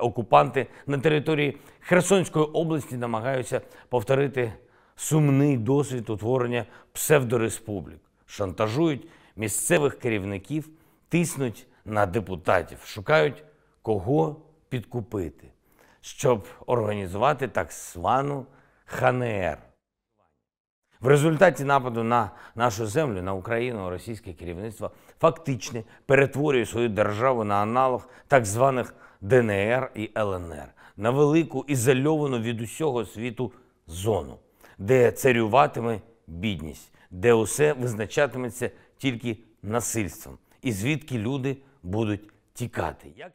окупанти на території Херсонської області намагаються повторити сумний досвід утворення псевдореспублік, шантажують місцевих керівників, тиснуть на депутатів, шукають кого підкупити, щоб організувати так звану ХНР. В результаті нападу на нашу землю, на Україну, російське керівництво фактично перетворює свою державу на аналог так званих ДНР і ЛНР на велику ізольовану від усього світу зону, де царюватиме бідність, де усе визначатиметься тільки насильством, і звідки люди будуть тікати.